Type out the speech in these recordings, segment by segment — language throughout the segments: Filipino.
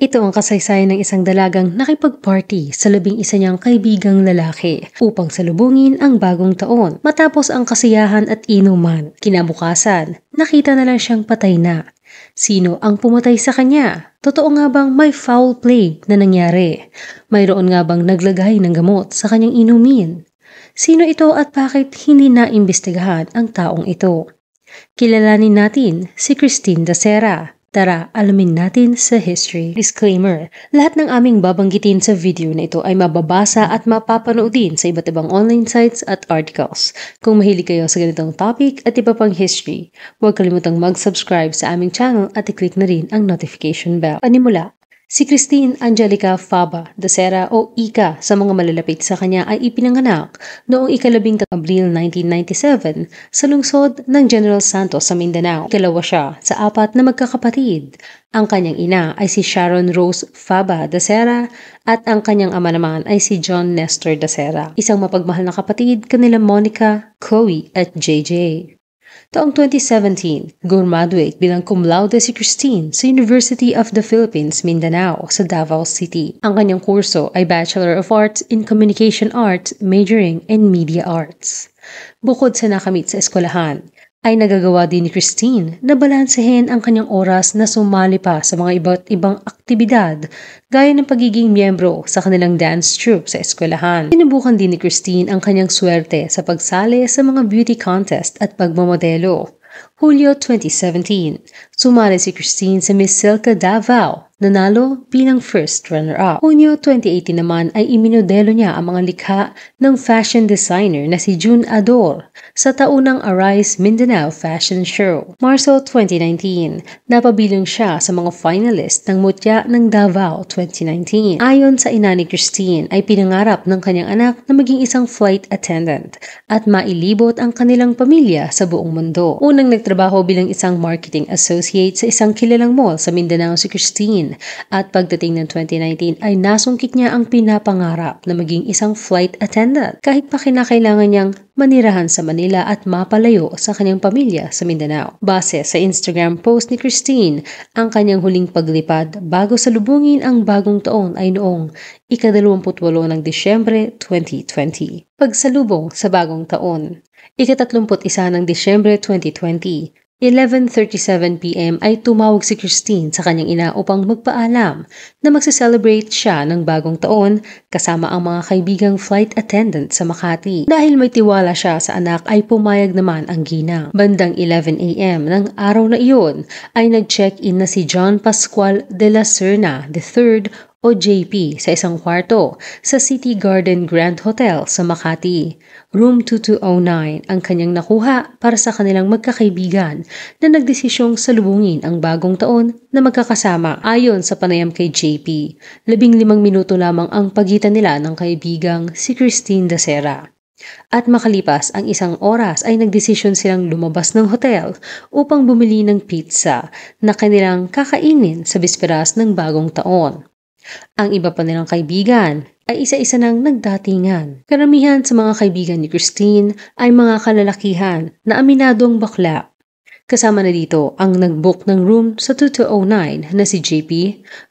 Ito ang kasaysayan ng isang dalagang nakipag-party sa labing isa niyang kaibigang lalaki upang salubungin ang bagong taon matapos ang kasiyahan at inuman. Kinabukasan, nakita na lang siyang patay na. Sino ang pumatay sa kanya? Totoo nga bang may foul play na nangyari? Mayroon nga bang naglagay ng gamot sa kanyang inumin? Sino ito at bakit hindi naimbestigahan ang taong ito? Kilalanin natin si Christine Dacera, Tara, alamin natin sa history. Disclaimer, lahat ng aming babanggitin sa video na ito ay mababasa at mapapanood din sa iba't ibang online sites at articles. Kung mahilig kayo sa ganitong topic at iba pang history, huwag kalimutang mag-subscribe sa aming channel at i-click na rin ang notification bell. Panimula, Si Christine Angelica Faba de Sera o Ika sa mga malalapit sa kanya ay ipinanganak noong ikalabing Abril 1997 sa lungsod ng General Santos sa Mindanao. Ikalawa siya sa apat na magkakapatid. Ang kanyang ina ay si Sharon Rose Faba de Sera at ang kanyang ama naman ay si John Nestor de Sera. Isang mapagmahal na kapatid kanila Monica, Chloe at JJ. Taong 2017, gurmaduate bilang cum laude si Christine sa University of the Philippines, Mindanao sa Davao City. Ang kanyang kurso ay Bachelor of Arts in Communication Arts, majoring in Media Arts. Bukod sa nakamit sa eskwelahan, ay nagagawa din ni Christine na balansehin ang kanyang oras na sumali pa sa mga iba't ibang aktibidad gaya ng pagiging miyembro sa kanilang dance troupe sa eskwelahan. Sinubukan din ni Christine ang kanyang swerte sa pagsali sa mga beauty contest at pagmamodelo. Hulyo 2017, sumali si Christine sa Miss Silka Davao, nanalo bilang first runner-up. Hunyo 2018 naman ay iminodelo niya ang mga likha ng fashion designer na si June Ador sa taunang Arise Mindanao Fashion Show. Marso 2019, napabilang siya sa mga finalist ng Mutya ng Davao 2019. Ayon sa ina ni Christine ay pinangarap ng kanyang anak na maging isang flight attendant at mailibot ang kanilang pamilya sa buong mundo. Unang nagtrabaho bilang isang marketing associate sa isang kilalang mall sa Mindanao si Christine at pagdating ng 2019 ay nasungkit niya ang pinapangarap na maging isang flight attendant kahit pa kinakailangan niyang manirahan sa Manila at mapalayo sa kanyang pamilya sa Mindanao. Base sa Instagram post ni Christine, ang kanyang huling paglipad bago salubungin ang bagong taon ay noong ika-28 ng Disyembre 2020. Pagsalubong sa bagong taon. Ikatatlumpot isa ng Disyembre 2020, 11.37pm ay tumawag si Christine sa kanyang ina upang magpaalam na magse-celebrate siya ng bagong taon kasama ang mga kaibigang flight attendant sa Makati. Dahil may tiwala siya sa anak ay pumayag naman ang gina. Bandang 11am ng araw na iyon ay nag-check-in na si John Pascual de la Serna III o JP sa isang kwarto sa City Garden Grand Hotel sa Makati. Room 2209 ang kanyang nakuha para sa kanilang magkakaibigan na nagdesisyong salubungin ang bagong taon na magkakasama ayon sa panayam kay JP. Labing limang minuto lamang ang pagitan nila ng kaibigang si Christine Dacera. At makalipas ang isang oras ay nagdesisyon silang lumabas ng hotel upang bumili ng pizza na kanilang kakainin sa bisperas ng bagong taon. Ang iba pa nilang kaibigan ay isa-isa nang nagdatingan. Karamihan sa mga kaibigan ni Christine ay mga kalalakihan na aminadong bakla. Kasama na dito ang nagbook ng room sa 2209 na si JP,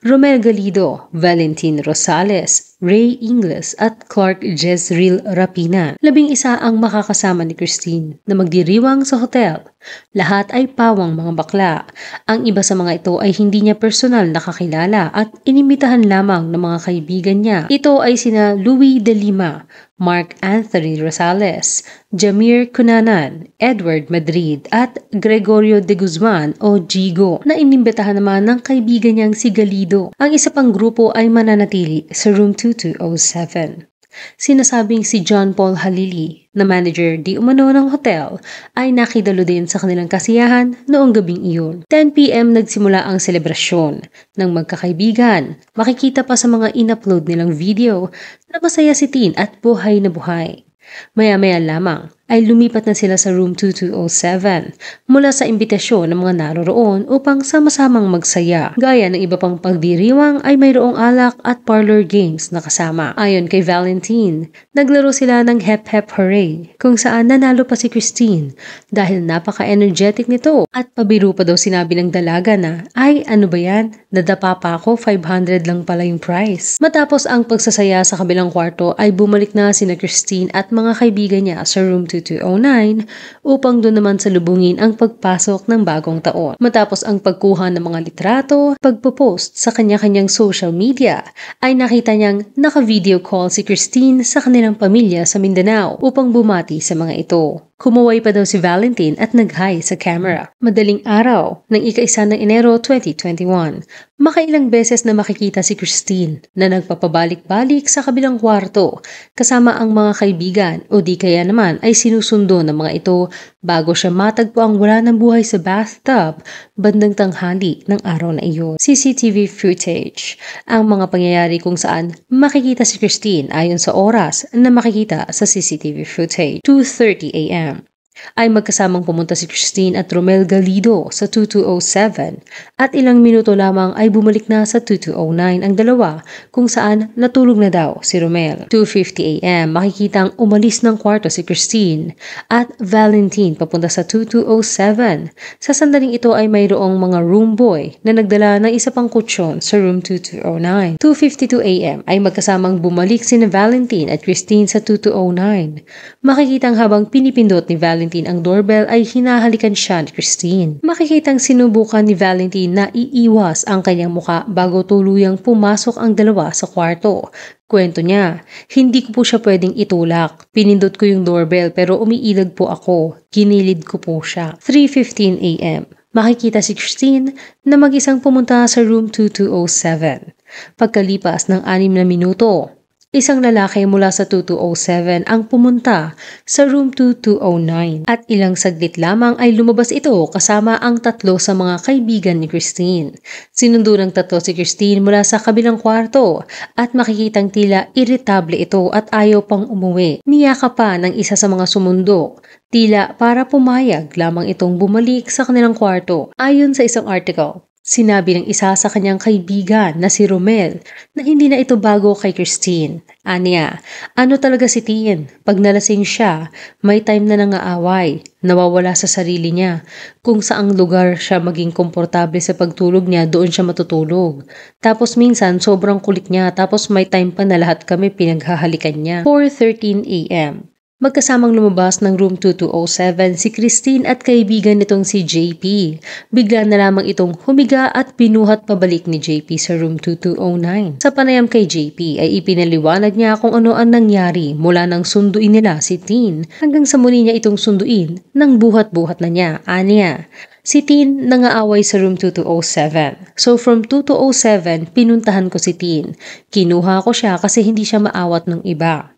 Romel Galido, Valentin Rosales Ray Ingles at Clark Jezreel Rapina. Labing isa ang makakasama ni Christine na magdiriwang sa hotel. Lahat ay pawang mga bakla. Ang iba sa mga ito ay hindi niya personal nakakilala at inimitahan lamang ng mga kaibigan niya. Ito ay sina Louis de Lima, Mark Anthony Rosales, Jamir Cunanan, Edward Madrid at Gregorio de Guzman o Gigo na inimbitahan naman ng kaibigan niyang si Galido. Ang isa pang grupo ay mananatili sa room 2 2207. Sinasabing si John Paul Halili na manager di umano ng hotel ay nakidalo din sa kanilang kasiyahan noong gabing iyon. 10pm nagsimula ang selebrasyon ng magkakaibigan. Makikita pa sa mga in-upload nilang video na masaya si Tin at buhay na buhay. Maya-maya lamang ay lumipat na sila sa room 2207 mula sa imbitasyon ng mga naroroon upang sama-samang magsaya. Gaya ng iba pang pagdiriwang ay mayroong alak at parlor games na kasama. Ayon kay Valentine, naglaro sila ng Hep Hep Hooray kung saan nanalo pa si Christine dahil napaka-energetic nito at pabiro pa daw sinabi ng dalaga na ay ano ba yan? Nadapa pa ako 500 lang pala yung price. Matapos ang pagsasaya sa kabilang kwarto ay bumalik na sina Christine at mga kaibigan niya sa room 2207 2209 upang doon naman salubungin ang pagpasok ng bagong taon. Matapos ang pagkuha ng mga litrato, pagpo-post sa kanya-kanyang social media, ay nakita niyang naka-video call si Christine sa kanilang pamilya sa Mindanao upang bumati sa mga ito. Kumuway pa daw si Valentine at nag-hi sa camera. Madaling araw ng ika ng Enero 2021, makailang beses na makikita si Christine na nagpapabalik-balik sa kabilang kwarto kasama ang mga kaibigan o di kaya naman ay sinusundo ng mga ito bago siya matagpo ang wala ng buhay sa bathtub bandang tanghali ng araw na iyon. CCTV footage, ang mga pangyayari kung saan makikita si Christine ayon sa oras na makikita sa CCTV footage, 2.30 a.m ay magkasamang pumunta si Christine at Romel Galido sa 2207 at ilang minuto lamang ay bumalik na sa 2209 ang dalawa kung saan natulog na daw si Romel. 2.50am makikitang umalis ng kwarto si Christine at Valentine papunta sa 2207. Sa sandaling ito ay mayroong mga room boy na nagdala ng isa pang kutsyon sa room 2209. 2.52am ay magkasamang bumalik si Valentine at Christine sa 2209. Makikitang habang pinipindot ni Valentine Valentine ang doorbell ay hinahalikan siya ni Christine. Makikitang sinubukan ni Valentine na iiwas ang kanyang muka bago tuluyang pumasok ang dalawa sa kwarto. Kwento niya, hindi ko po siya pwedeng itulak. Pinindot ko yung doorbell pero umiilag po ako. Kinilid ko po siya. 3.15 a.m. Makikita si Christine na mag-isang pumunta sa room 2207. Pagkalipas ng anim na minuto, Isang lalaki mula sa 2207 ang pumunta sa room 2209 at ilang saglit lamang ay lumabas ito kasama ang tatlo sa mga kaibigan ni Christine. Sinundo ng tatlo si Christine mula sa kabilang kwarto at makikitang tila irritable ito at ayaw pang umuwi. Niyaka pa ng isa sa mga sumundo Tila para pumayag lamang itong bumalik sa kanilang kwarto ayon sa isang article. Sinabi ng isa sa kanyang kaibigan na si Romel na hindi na ito bago kay Christine. Anya, ano talaga si Tien? Pag nalasing siya, may time na nangaaway, nawawala sa sarili niya. Kung saang lugar siya maging komportable sa pagtulog niya, doon siya matutulog. Tapos minsan, sobrang kulit niya, tapos may time pa na lahat kami pinaghahalikan niya. 4.13 a.m. Magkasamang lumabas ng room 2207 si Christine at kaibigan nitong si JP. Bigla na lamang itong humiga at pinuhat pabalik ni JP sa room 2209. Sa panayam kay JP ay ipinaliwanag niya kung ano ang nangyari mula nang sunduin nila si Tin hanggang sa muli niya itong sunduin nang buhat-buhat na niya, aniya. Si Tin nangaaway sa room 2207. So from 2207, pinuntahan ko si Tin. Kinuha ko siya kasi hindi siya maawat ng iba.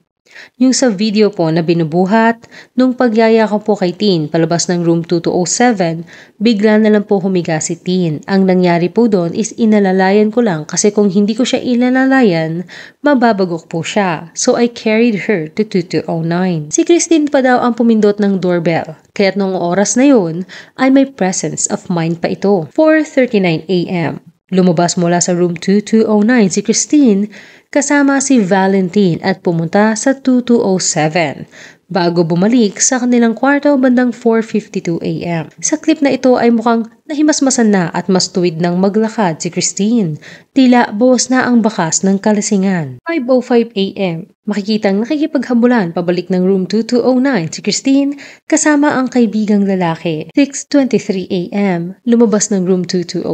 Yung sa video po na binubuhat, nung pagyaya ko po kay Tin palabas ng room 2207, bigla na lang po humiga si Tin. Ang nangyari po doon is inalalayan ko lang kasi kung hindi ko siya inalalayan, mababagok po siya. So I carried her to 2209. Si Christine pa daw ang pumindot ng doorbell. Kaya't nung oras na yun, ay may presence of mind pa ito. 4.39 a.m. Lumabas mula sa room 2209 si Christine kasama si Valentine at pumunta sa 2207 bago bumalik sa kanilang kwarto bandang 4.52 a.m. Sa clip na ito ay mukhang nahimasmasan na at mas tuwid ng maglakad si Christine. Tila bawas na ang bakas ng kalasingan. 5.05 a.m. Makikita Makikitang nakikipaghambulan pabalik ng room 2209 si Christine kasama ang kaibigang lalaki. 6.23 a.m. Lumabas ng room 2207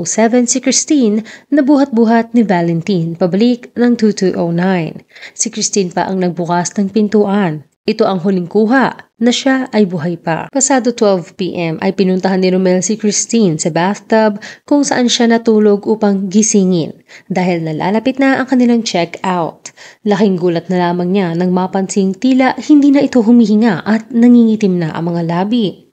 si Christine na buhat-buhat ni Valentine pabalik ng 2209. Si Christine pa ang nagbukas ng pintuan. Ito ang huling kuha na siya ay buhay pa. Pasado 12pm ay pinuntahan ni Romel si Christine sa bathtub kung saan siya natulog upang gisingin dahil nalalapit na ang kanilang check-out. Laking gulat na lamang niya nang mapansing tila hindi na ito humihinga at nangingitim na ang mga labi.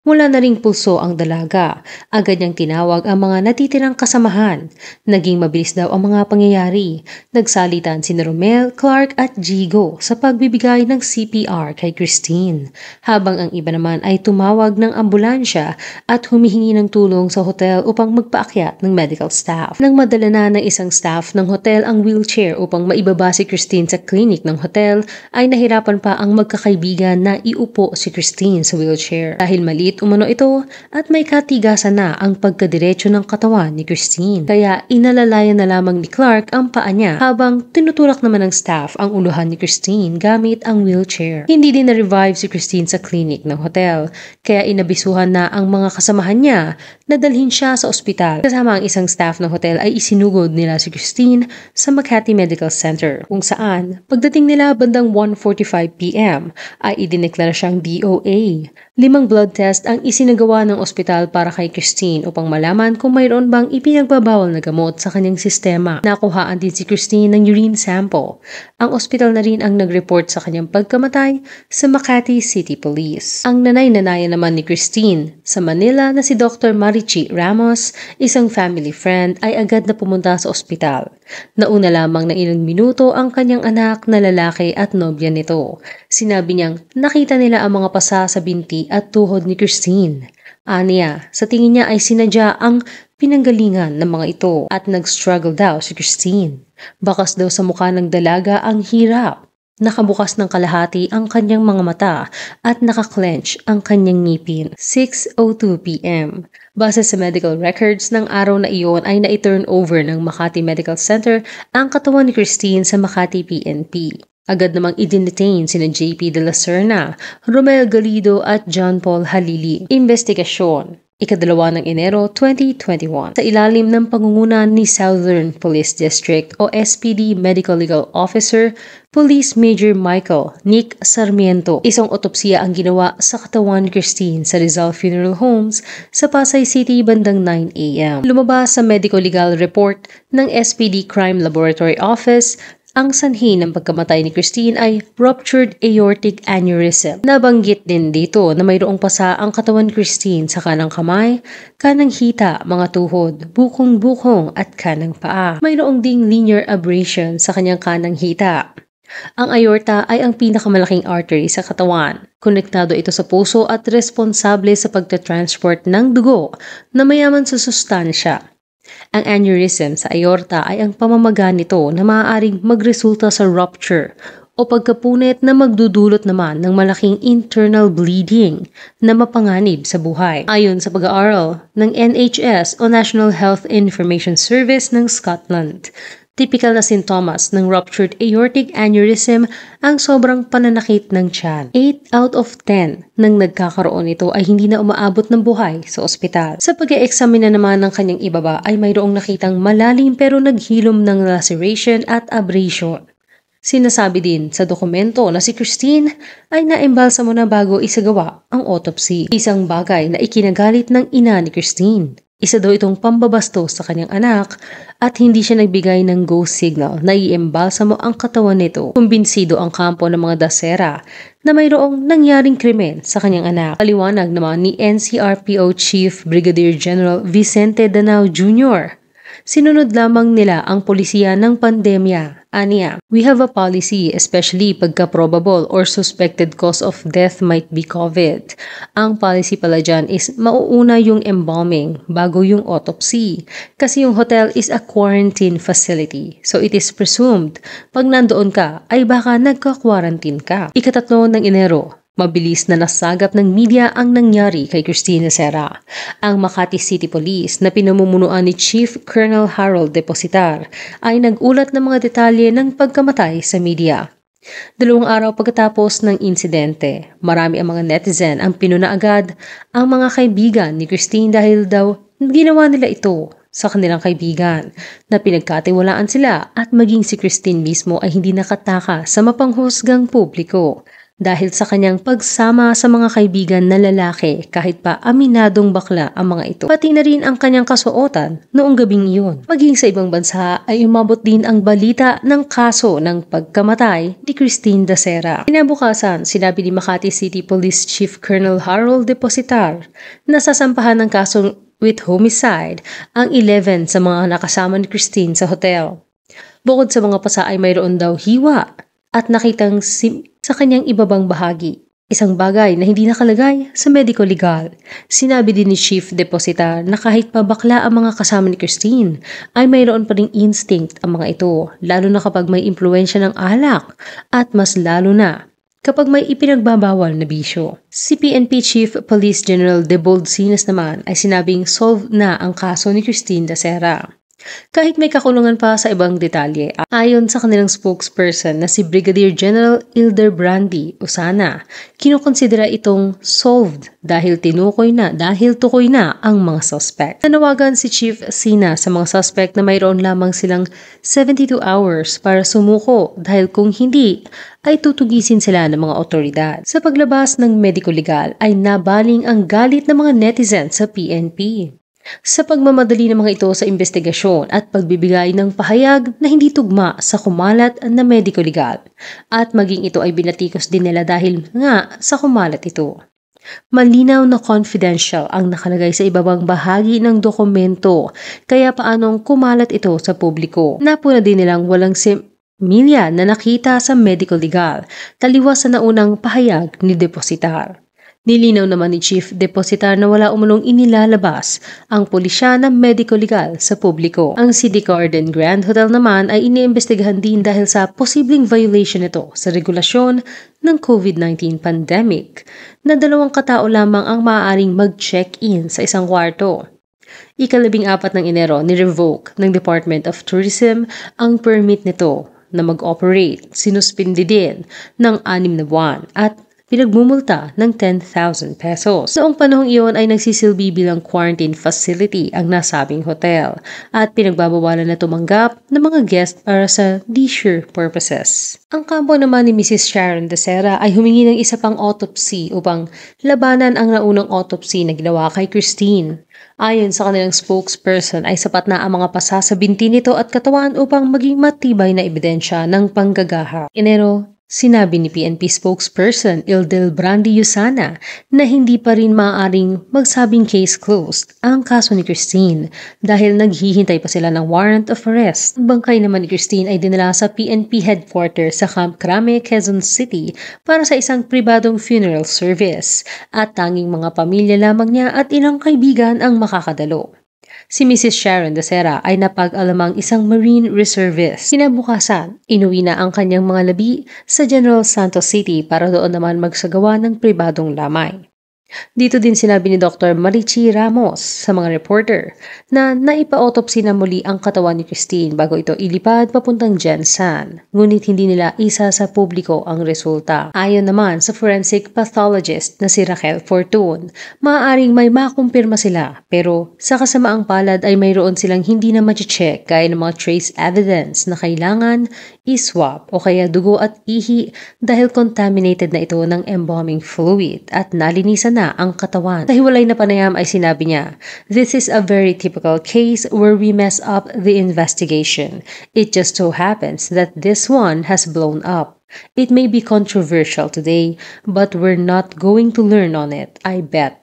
Mula na ring pulso ang dalaga. Agad niyang tinawag ang mga natitirang kasamahan. Naging mabilis daw ang mga pangyayari. Nagsalitan si Romel, Clark at Jigo sa pagbibigay ng CPR kay Christine. Habang ang iba naman ay tumawag ng ambulansya at humihingi ng tulong sa hotel upang magpaakyat ng medical staff. Nang madala na ng isang staff ng hotel ang wheelchair upang maibaba si Christine sa clinic ng hotel, ay nahirapan pa ang magkakaibigan na iupo si Christine sa wheelchair. Dahil mali Naliliit umano ito at may katigasan na ang pagkadiretso ng katawan ni Christine. Kaya inalalayan na lamang ni Clark ang paa niya habang tinutulak naman ng staff ang uluhan ni Christine gamit ang wheelchair. Hindi din na-revive si Christine sa clinic ng hotel kaya inabisuhan na ang mga kasamahan niya na dalhin siya sa ospital. Kasama ang isang staff ng hotel ay isinugod nila si Christine sa Makati Medical Center kung saan pagdating nila bandang 1.45pm ay idineklara siyang DOA Limang blood test ang isinagawa ng ospital para kay Christine upang malaman kung mayroon bang ipinagbabawal na gamot sa kanyang sistema. Nakuhaan din si Christine ng urine sample. Ang ospital na rin ang nag-report sa kanyang pagkamatay sa Makati City Police. Ang nanay-nanaya naman ni Christine sa Manila na si Dr. Marichi Ramos, isang family friend, ay agad na pumunta sa ospital. Nauna lamang na ilang minuto ang kanyang anak na lalaki at nobya nito. Sinabi niyang nakita nila ang mga pasa sa binti at tuhod ni Christine. Aniya, sa tingin niya ay sinadya ang pinanggalingan ng mga ito at nag-struggle daw si Christine. Bakas daw sa mukha ng dalaga ang hirap. Nakabukas ng kalahati ang kanyang mga mata at nakaklench ang kanyang ngipin. 6.02pm. Base sa medical records ng araw na iyon ay na-turn over ng Makati Medical Center ang katawan ni Christine sa Makati PNP. Agad namang idinetain sina JP de la Serna, Romel Galido at John Paul Halili. Investigasyon Ikadalawa ng Enero 2021 sa ilalim ng pangunguna ni Southern Police District o SPD Medical Legal Officer Police Major Michael Nick Sarmiento. Isang otopsiya ang ginawa sa katawan ni Christine sa Rizal Funeral Homes sa Pasay City bandang 9 a.m. Lumabas sa medical legal report ng SPD Crime Laboratory Office ang sanhi ng pagkamatay ni Christine ay ruptured aortic aneurysm. Nabanggit din dito na mayroong pasa ang katawan ni Christine sa kanang kamay, kanang hita, mga tuhod, bukong-bukong at kanang paa. Mayroong ding linear abrasion sa kanyang kanang hita. Ang aorta ay ang pinakamalaking artery sa katawan. Konektado ito sa puso at responsable sa pagtatransport ng dugo na mayaman sa sustansya ang aneurysm sa aorta ay ang pamamaga nito na maaaring magresulta sa rupture o pagkapunit na magdudulot naman ng malaking internal bleeding na mapanganib sa buhay. Ayon sa pag-aaral ng NHS o National Health Information Service ng Scotland, Typical na sintomas ng ruptured aortic aneurysm ang sobrang pananakit ng tiyan. 8 out of 10 nang nagkakaroon ito ay hindi na umaabot ng buhay sa ospital. Sa pag examine na naman ng kanyang ibaba ay mayroong nakitang malalim pero naghilom ng laceration at abrasion. Sinasabi din sa dokumento na si Christine ay naembalsamo na bago isagawa ang autopsy. Isang bagay na ikinagalit ng ina ni Christine. Isa daw itong pambabastos sa kanyang anak at hindi siya nagbigay ng go signal na mo ang katawan nito. Kumbinsido ang kampo ng mga dasera na mayroong nangyaring krimen sa kanyang anak. Paliwanag naman ni NCRPO Chief Brigadier General Vicente Danao Jr Sinunod lamang nila ang polisiya ng pandemya. Aniya, we have a policy especially pagka probable or suspected cause of death might be COVID. Ang policy pala dyan is mauuna yung embalming bago yung autopsy. Kasi yung hotel is a quarantine facility. So it is presumed pag nandoon ka ay baka nagka-quarantine ka. Ikatatlo ng Enero, Mabilis na nasagap ng media ang nangyari kay Christina Serra. Ang Makati City Police na pinamumunuan ni Chief Colonel Harold Depositar ay nagulat ng mga detalye ng pagkamatay sa media. Dalawang araw pagkatapos ng insidente, marami ang mga netizen ang pinuna agad ang mga kaibigan ni Christine dahil daw ginawa nila ito sa kanilang kaibigan na pinagkatiwalaan sila at maging si Christine mismo ay hindi nakataka sa mapanghusgang publiko dahil sa kanyang pagsama sa mga kaibigan na lalaki kahit pa aminadong bakla ang mga ito. Pati na rin ang kanyang kasuotan noong gabing iyon. Maging sa ibang bansa ay umabot din ang balita ng kaso ng pagkamatay ni Christine Dacera. Kinabukasan, sinabi ni Makati City Police Chief Colonel Harold Depositar na sasampahan ng kasong with homicide ang 11 sa mga nakasama ni Christine sa hotel. Bukod sa mga pasa ay mayroon daw hiwa at nakitang sim sa kanyang ibabang bahagi. Isang bagay na hindi nakalagay sa medico legal. Sinabi din ni Chief Deposita na kahit pabakla ang mga kasama ni Christine, ay mayroon pa ring instinct ang mga ito, lalo na kapag may impluensya ng alak at mas lalo na kapag may ipinagbabawal na bisyo. Si PNP Chief Police General Debold Sinas naman ay sinabing solved na ang kaso ni Christine Dacera. Kahit may kakulungan pa sa ibang detalye, ayon sa kanilang spokesperson na si Brigadier General Ilder Brandy Usana, kinukonsidera itong solved dahil tinukoy na, dahil tukoy na ang mga suspect. Nanawagan si Chief Sina sa mga suspect na mayroon lamang silang 72 hours para sumuko dahil kung hindi, ay tutugisin sila ng mga otoridad. Sa paglabas ng mediko legal ay nabaling ang galit ng mga netizens sa PNP sa pagmamadali ng mga ito sa investigasyon at pagbibigay ng pahayag na hindi tugma sa kumalat na medical legal at maging ito ay binatikos din nila dahil nga sa kumalat ito. Malinaw na confidential ang nakalagay sa ibabang bahagi ng dokumento kaya paanong kumalat ito sa publiko. Napuna din nilang walang sim milya na nakita sa medical legal taliwas sa naunang pahayag ni depositar. Nilinaw naman ni Chief Depositar na wala umulong inilalabas ang pulisya ng medico legal sa publiko. Ang City Garden Grand Hotel naman ay iniimbestigahan din dahil sa posibleng violation nito sa regulasyon ng COVID-19 pandemic na dalawang katao lamang ang maaaring mag-check-in sa isang kwarto. Ikalabing apat ng Enero, ni-revoke ng Department of Tourism ang permit nito na mag-operate. Sinuspindi din ng anim na buwan at pinagmumulta ng 10,000 pesos. Noong panahong iyon ay nagsisilbi bilang quarantine facility ang nasabing hotel at pinagbabawalan na tumanggap ng mga guest para sa leisure purposes. Ang kampo naman ni Mrs. Sharon De Sera ay humingi ng isa pang autopsy upang labanan ang naunang autopsy na ginawa kay Christine. Ayon sa kanilang spokesperson ay sapat na ang mga pasa sa binti nito at katawan upang maging matibay na ebidensya ng panggagaha. Enero Sinabi ni PNP spokesperson Ildil Brandi Yusana na hindi pa rin maaaring magsabing case closed ang kaso ni Christine dahil naghihintay pa sila ng warrant of arrest. Ang bangkay naman ni Christine ay dinala sa PNP headquarters sa Camp Crame, Quezon City para sa isang pribadong funeral service at tanging mga pamilya lamang niya at ilang kaibigan ang makakadalo. Si Mrs. Sharon de Sera ay napag-alamang isang Marine Reservist. Kinabukasan, inuwi na ang kanyang mga labi sa General Santos City para doon naman magsagawa ng pribadong lamay. Dito din sinabi ni Dr. Marichi Ramos sa mga reporter na naipa-autopsy na muli ang katawan ni Christine bago ito ilipad papuntang Jensen. Ngunit hindi nila isa sa publiko ang resulta. Ayon naman sa forensic pathologist na si Raquel Fortune, maaaring may makumpirma sila pero sa kasamaang palad ay mayroon silang hindi na machecheck gaya ng mga trace evidence na kailangan iswap o kaya dugo at ihi dahil contaminated na ito ng embalming fluid at nalinisan na na ang katawan. Sa hiwalay na panayam ay sinabi niya, This is a very typical case where we mess up the investigation. It just so happens that this one has blown up. It may be controversial today, but we're not going to learn on it, I bet.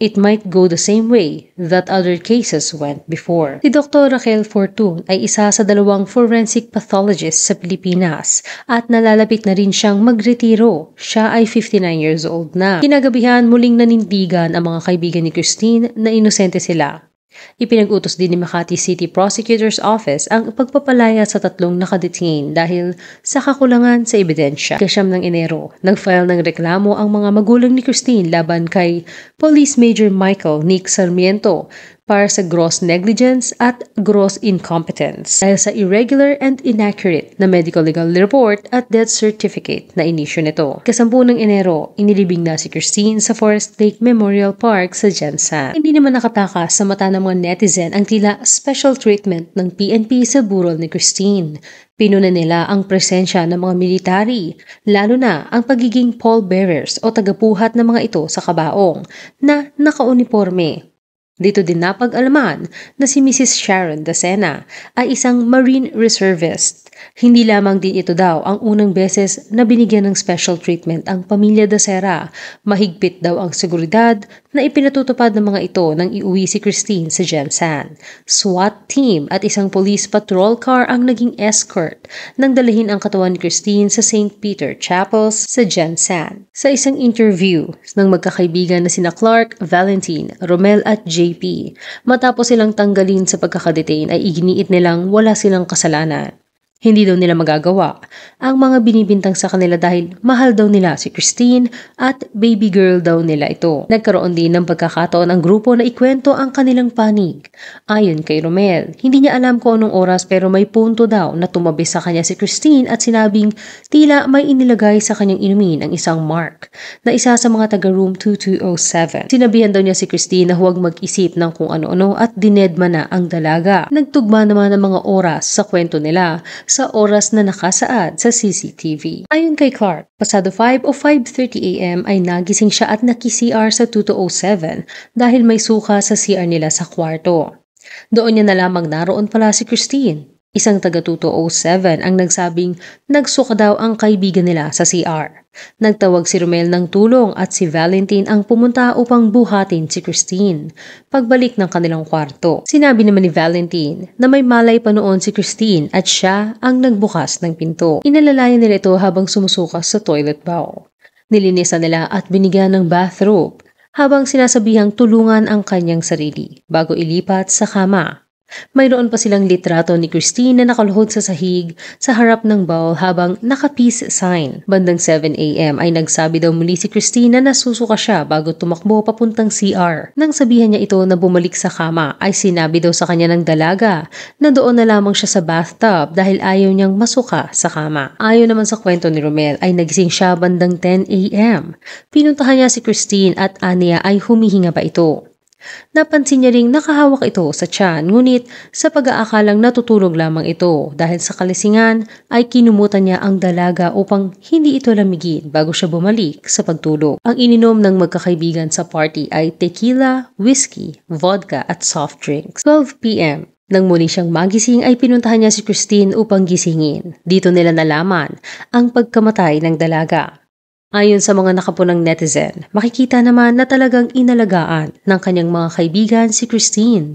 It might go the same way that other cases went before. Si Dr. Raquel Fortun ay isa sa dalawang forensic pathologist sa Pilipinas at nalalapit na rin siyang magretiro. Siya ay 59 years old na. Kinagabihan muling nanindigan ang mga kaibigan ni Christine na inosente sila Ipinag-utos din ni Makati City Prosecutor's Office ang pagpapalaya sa tatlong nakadetain dahil sa kakulangan sa ebidensya. Kasyam ng Enero, nag-file ng reklamo ang mga magulang ni Christine laban kay Police Major Michael Nick Sarmiento para sa gross negligence at gross incompetence dahil sa irregular and inaccurate na medical legal report at death certificate na inisyo nito. Kasampu ng Enero, inilibing na si Christine sa Forest Lake Memorial Park sa Jensan. Hindi naman nakataka sa mata ng mga netizen ang tila special treatment ng PNP sa burol ni Christine. Pinuna nila ang presensya ng mga military, lalo na ang pagiging pallbearers o tagapuhat ng mga ito sa kabaong na nakauniforme dito din napag-alaman na si Mrs. Sharon Dasena ay isang marine reservist hindi lamang din ito daw ang unang beses na binigyan ng special treatment ang pamilya de Sera. Mahigpit daw ang seguridad na ipinatutupad ng mga ito nang iuwi si Christine sa Gemsan. SWAT team at isang police patrol car ang naging escort nang dalahin ang katawan ni Christine sa St. Peter Chapels sa Gemsan. Sa isang interview ng magkakaibigan na sina Clark, Valentine, Romel at JP, matapos silang tanggalin sa pagkakadetain ay iginiit nilang wala silang kasalanan. Hindi daw nila magagawa ang mga binibintang sa kanila dahil mahal daw nila si Christine at baby girl daw nila ito. Nagkaroon din ng pagkakataon ang grupo na ikwento ang kanilang panig. Ayon kay Romel, hindi niya alam kung anong oras pero may punto daw na tumabi sa kanya si Christine at sinabing tila may inilagay sa kanyang inumin ang isang mark na isa sa mga taga room 2207. Sinabihan daw niya si Christine na huwag mag-isip ng kung ano-ano at dinedma na ang dalaga. Nagtugma naman ang mga oras sa kwento nila sa oras na nakasaad sa CCTV. Ayon kay Clark, pasado 5 o 5.30 a.m. ay nagising siya at naki-CR sa 2207 dahil may suka sa CR nila sa kwarto. Doon niya na lamang naroon pala si Christine. Isang taga-207 ang nagsabing nagsuka daw ang kaibigan nila sa CR. Nagtawag si Romel ng tulong at si Valentine ang pumunta upang buhatin si Christine. Pagbalik ng kanilang kwarto, sinabi naman ni Valentine na may malay pa noon si Christine at siya ang nagbukas ng pinto. Inalalayan nila ito habang sumusukas sa toilet bowl. Nilinisan nila at binigyan ng bathrobe habang sinasabihang tulungan ang kanyang sarili bago ilipat sa kama mayroon pa silang litrato ni Christine na nakaluhod sa sahig sa harap ng bowl habang naka-peace sign. Bandang 7am ay nagsabi daw muli si Christine na nasusuka siya bago tumakbo papuntang CR. Nang sabihan niya ito na bumalik sa kama ay sinabi daw sa kanya ng dalaga na doon na lamang siya sa bathtub dahil ayaw niyang masuka sa kama. Ayon naman sa kwento ni Romel ay nagising siya bandang 10am. Pinuntahan niya si Christine at Ania ay humihinga pa ito. Napansin niya ring nakahawak ito sa tiyan ngunit sa pag-aakalang natutulog lamang ito dahil sa kalisingan ay kinumutan niya ang dalaga upang hindi ito lamigin bago siya bumalik sa pagtulog. Ang ininom ng magkakaibigan sa party ay tequila, whiskey, vodka at soft drinks. 12pm, nang muli siyang magising ay pinuntahan niya si Christine upang gisingin. Dito nila nalaman ang pagkamatay ng dalaga. Ayon sa mga nakapunang netizen, makikita naman na talagang inalagaan ng kanyang mga kaibigan si Christine.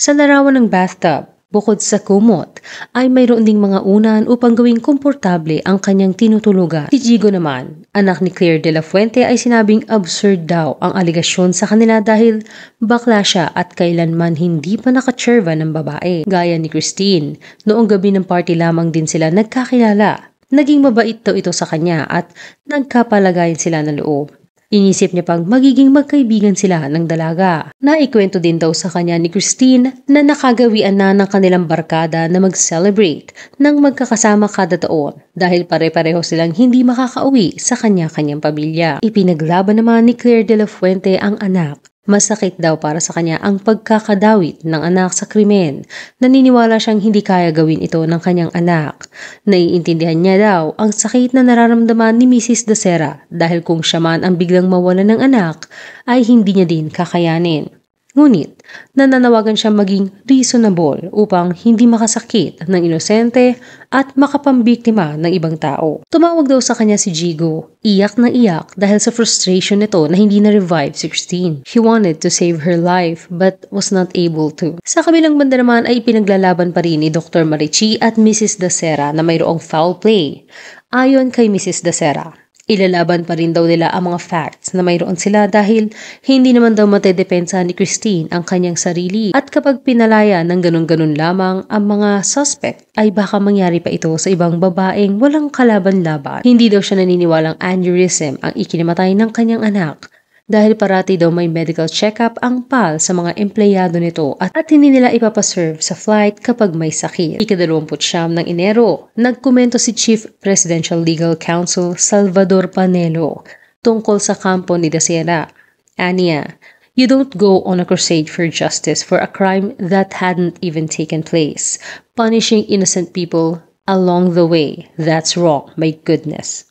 Sa larawan ng bathtub, bukod sa kumot, ay mayroon ding mga unan upang gawing komportable ang kanyang tinutulugan. Si Jigo naman, anak ni Claire de la Fuente ay sinabing absurd daw ang aligasyon sa kanila dahil bakla siya at kailanman hindi pa nakatserva ng babae. Gaya ni Christine, noong gabi ng party lamang din sila nagkakilala Naging mabait daw ito sa kanya at nagkapalagayan sila ng loob. Inisip niya pang magiging magkaibigan sila ng dalaga. Naikwento din daw sa kanya ni Christine na nakagawian na ng kanilang barkada na mag-celebrate ng magkakasama kada taon dahil pare-pareho silang hindi makakauwi sa kanya-kanyang pamilya. Ipinaglaban naman ni Claire de la Fuente ang anak Masakit daw para sa kanya ang pagkakadawit ng anak sa krimen. Naniniwala siyang hindi kaya gawin ito ng kanyang anak. Naiintindihan niya daw ang sakit na nararamdaman ni Mrs. De Sera dahil kung siya man ang biglang mawala ng anak ay hindi niya din kakayanin. Ngunit, nananawagan siya maging reasonable upang hindi makasakit ng inosente at makapambiktima ng ibang tao. Tumawag daw sa kanya si Jigo, iyak na iyak dahil sa frustration nito na hindi na-revive 16. He wanted to save her life but was not able to. Sa kabilang banda naman ay pinaglalaban pa rin ni Dr. Marichi at Mrs. Dacera na mayroong foul play. Ayon kay Mrs. Dacera, Ilalaban pa rin daw nila ang mga facts na mayroon sila dahil hindi naman daw matedepensa ni Christine ang kanyang sarili at kapag pinalaya ng ganun-ganun lamang ang mga suspect ay baka mangyari pa ito sa ibang babaeng walang kalaban-laban. Hindi daw siya naniniwalang aneurysm ang ikinamatay ng kanyang anak dahil parati daw may medical checkup ang PAL sa mga empleyado nito at, at hindi nila ipapaserve sa flight kapag may sakit. Ika-29 ng Enero, nagkomento si Chief Presidential Legal Counsel Salvador Panelo tungkol sa kampo ni Dasera. Aniya, You don't go on a crusade for justice for a crime that hadn't even taken place, punishing innocent people along the way. That's wrong, my goodness.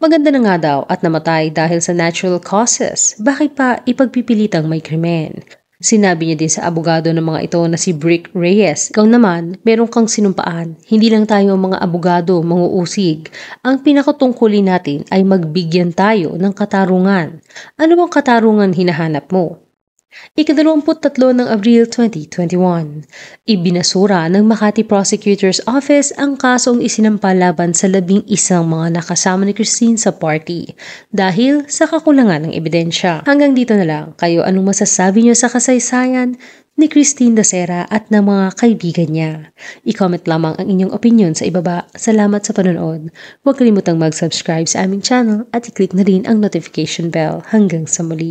Maganda na nga daw at namatay dahil sa natural causes. Bakit pa ipagpipilitang may krimen? Sinabi niya din sa abogado ng mga ito na si Brick Reyes, ikaw naman, meron kang sinumpaan. Hindi lang tayo mga abogado, manguusig. Ang pinakatungkulin natin ay magbigyan tayo ng katarungan. Ano bang katarungan hinahanap mo? ikadalawamput ng Abril 2021, ibinasura ng Makati Prosecutor's Office ang kasong isinampa laban sa labing isang mga nakasama ni Christine sa party dahil sa kakulangan ng ebidensya. Hanggang dito na lang, kayo anong masasabi niyo sa kasaysayan ni Christine Dacera at ng mga kaibigan niya? I-comment lamang ang inyong opinion sa ibaba. Salamat sa panonood. Huwag kalimutang mag-subscribe sa aming channel at i-click na rin ang notification bell. Hanggang sa muli.